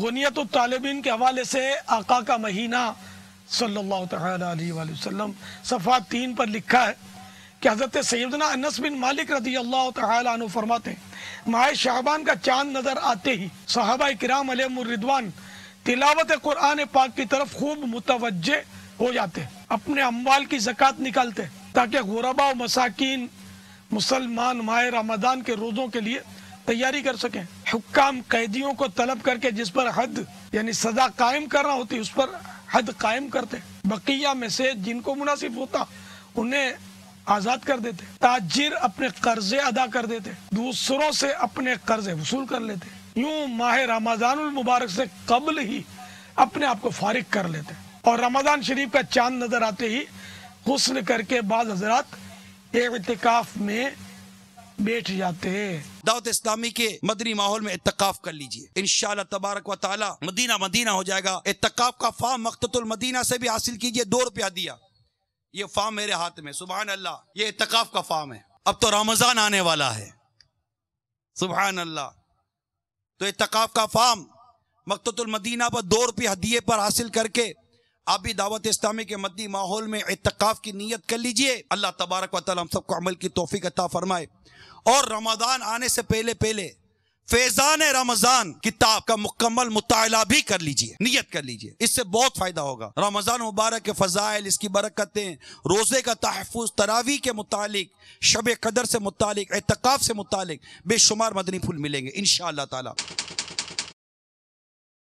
गुनियत तो तालबिन के हवाले से आका का महीना सल्लल्लाहु अलैहि वसल्लम सफ़ा तीन पर लिखा है कि हज़रत सैदना अनस बिन मालिक रजी अल्लाह तु फरमाते माए शाहबान का चांद नज़र आते ही साहबा कराम अलमरिदवान तिलावत कुरान पाक की तरफ खूब मुतवजह हो जाते अपने अम्बाल की जक़ात निकालते ताकि गुरबा मसाकिन मुसलमान माए रमदान के रोज़ों के लिए तैयारी कर सकें हुक्काम कैदियों को तलब करके जिस पर हद यानी सजा कायम करना होती उस पर हद कायम करते बकिया में से जिनको मुनासिब होता उन्हें आज़ाद कर देते ताजिर अपने कर्जे अदा कर देते दूसरों से अपने कर्जे वसूल कर लेते यूं माह रमजान मुबारक से कबल ही अपने आप को फारिग कर लेते और रमजान शरीफ का चांद नजर आते ही गसल करके बाद हजरात एहतिकाफ में बैठ जाते दावत इस्लामी के मदनी माहौल में इतकाफ कर लीजिए इन शाह तबारक व ताला मदीना मदीना हो जाएगा इतकाफ का फार्म मकतुल मदीना से भी हासिल कीजिए दो रुपया दिया ये फार्म मेरे हाथ में सुबह अल्लाह ये इतकाफ का फार्म है अब तो रमजान आने वाला है सुबह अल्लाह तो इतकाफ का फार्म मकतुल मदीना पर दो रुपये दिए पर हासिल करके आप भी दावत इस्लामी के मद्दी माहौल में इतकाफ की नीयत कर लीजिए अल्लाह तबारक वाली हम सबको अमल की तोफ़ी अता फरमाए और रमज़ान आने से पहले पहले फैजान रमजान किताब का मुकम्मल मुताला भी कर लीजिए नियत कर लीजिए इससे बहुत फायदा होगा रमजान मुबारक के फजाइल इसकी बरकतें रोजे का तहफ़ तरावी के मुतालिक शब कदर से मुतालिक एतकाफ़ से मुतालिक बेशुमार मदनी फूल मिलेंगे इन शाह